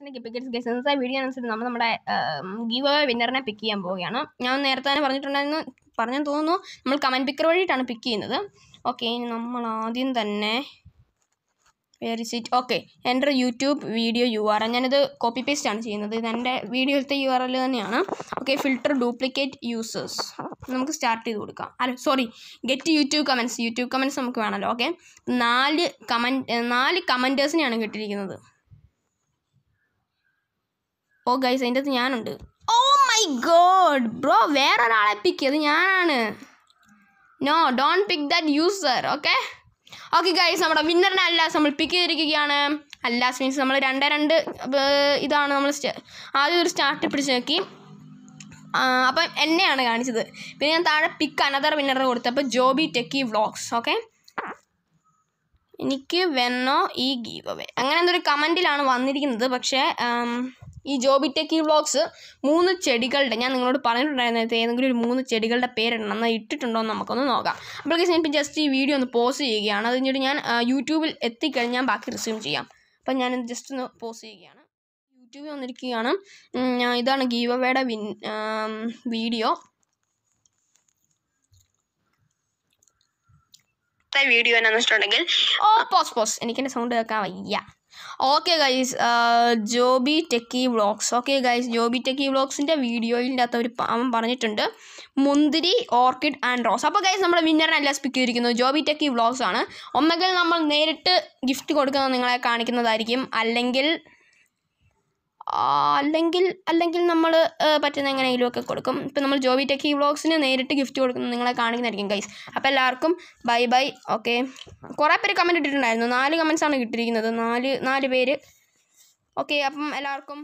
ഗിബിഗിറ്റ്സിൻ്റെ ഗിബിഗിറ്റ്സ് guest ഇന്നത്തെ video അനുസരിച്ച് നമ്മൾ നമ്മുടെ ഗീവ് വിന്നറിനെ പിക്ക് ചെയ്യാൻ പോവുകയാണ് ഞാൻ നേരത്തെ തന്നെ പറഞ്ഞിട്ടുണ്ടായിരുന്നു പറഞ്ഞു തോന്നുന്നു നമ്മൾ കമൻറ്റ് പിക്കർ വഴിയിട്ടാണ് പിക്ക് ചെയ്യുന്നത് ഓക്കെ ഇനി നമ്മൾ ആദ്യം തന്നെ വേറെ സീറ്റ് ഓക്കെ എൻ്റെ യൂട്യൂബ് വീഡിയോ യു ആർ ഞാനിത് കോപ്പി പേസ്റ്റ് ആണ് ചെയ്യുന്നത് ഇത് എൻ്റെ വീഡിയോയിലത്തെ യു ആർ എൽ തന്നെയാണ് ഓക്കെ ഫിൽട്ടർ ഡ്യൂപ്ലിക്കേറ്റ് യൂസേഴ്സ് നമുക്ക് സ്റ്റാർട്ട് ചെയ്ത് കൊടുക്കാം അല്ല sorry get YouTube comments YouTube comments നമുക്ക് വേണമല്ലോ ഓക്കെ നാല് കമൻ നാല് കമൻറ്റേഴ്സിനെയാണ് കിട്ടിയിരിക്കുന്നത് ഓ ഗൈസ് അതിൻ്റെ അത് ഞാനുണ്ട് ഓ മൈ ഗോഡ് ബ്രോ വേറെ ഒരാളെ പിക്ക് അത് ഞാനാണ് no don't pick that user okay okay guys നമ്മുടെ വിന്നറിനെ അല്ലാസ് നമ്മൾ പിക്ക് ചെയ്തിരിക്കുകയാണ് അല്ലാസ് മീൻസ് നമ്മൾ രണ്ട് രണ്ട് ഇതാണ് നമ്മൾ ആദ്യം ഒരു സ്റ്റാർട്ട് പിടിച്ച് നോക്കി അപ്പം എന്നെയാണ് കാണിച്ചത് പിന്നെ ഞാൻ താഴെ പിക്ക് അനദർ വിന്നറിന് കൊടുത്തു അപ്പോൾ ജോബി ടെക്കി വ്ളോഗ്സ് ഓക്കെ എനിക്ക് വെന്നോ ഈ ഗീവ് അവേ അങ്ങനെ എന്തൊരു കമൻറ്റിലാണ് വന്നിരിക്കുന്നത് പക്ഷേ ഈ ജോബി ടെക്കി വ്ളോഗ്സ് മൂന്ന് ചെടികളുടെ ഞാൻ നിങ്ങളോട് പറഞ്ഞിട്ടുണ്ടായിരുന്ന ഏതെങ്കിലും ഒരു മൂന്ന് ചെടികളുടെ പേരിടണം എന്നാൽ ഇട്ടിട്ടുണ്ടോ എന്ന് നമുക്കൊന്ന് നോക്കാം അപ്പോഴേക്കും ഞാൻ ഇപ്പം ജസ്റ്റ് ഈ വീഡിയോ ഒന്ന് പോസ് ചെയ്യുകയാണ് അത് കഴിഞ്ഞിട്ട് ഞാൻ യൂട്യൂബിൽ എത്തിക്കഴിഞ്ഞ് ഞാൻ ബാക്കി റിസ്യൂം ചെയ്യാം അപ്പം ഞാൻ ജസ്റ്റ് ഒന്ന് പോസ് ചെയ്യുകയാണ് യൂട്യൂബിൽ വന്നിരിക്കുകയാണ് ഇതാണ് ഗീവവേയുടെ വിൻ വീഡിയോ ഇന്നത്തെ വീഡിയോ എന്നാന്ന് വെച്ചിട്ടുണ്ടെങ്കിൽ ഓ പോസ് പോസ് എനിക്കെൻ്റെ സൗണ്ട് കേൾക്കാൻ വയ്യ okay guys Joby Techie Vlogs okay guys Joby Techie വ്ളോഗ്സിൻ്റെ വീഡിയോയിൻ്റെ അകത്ത് ഒരു അവൻ പറഞ്ഞിട്ടുണ്ട് മുന്തിരി ഓർക്കിഡ് ആൻഡ് റോസ് അപ്പോൾ ഗൈസ് നമ്മൾ വിന്നറിനല്ല സ്പിക്ക് ചെയ്തിരിക്കുന്നത് ജോബി ടെക്കി വ്ളോഗ്സ് ആണ് ഒന്നെങ്കിൽ നമ്മൾ നേരിട്ട് ഗിഫ്റ്റ് കൊടുക്കുന്നത് നിങ്ങളെ കാണിക്കുന്നതായിരിക്കും അല്ലെങ്കിൽ അല്ലെങ്കിൽ അല്ലെങ്കിൽ നമ്മൾ പറ്റുന്ന എങ്ങനെയെങ്കിലുമൊക്കെ കൊടുക്കും ഇപ്പം നമ്മൾ ജോബി ടെക്കി വ്ളോഗ്സിന് നേരിട്ട് ഗിഫ്റ്റ് കൊടുക്കുന്നത് നിങ്ങളെ കാണിക്കുന്നതായിരിക്കും ഗൈസ് അപ്പോൾ എല്ലാവർക്കും ബൈ ബൈ ഓക്കെ കുറേ പേര് കമൻറ്റ് ഇട്ടിട്ടുണ്ടായിരുന്നു നാല് കമൻസാണ് കിട്ടിയിരിക്കുന്നത് നാല് നാല് പേര് ഓക്കെ അപ്പം എല്ലാവർക്കും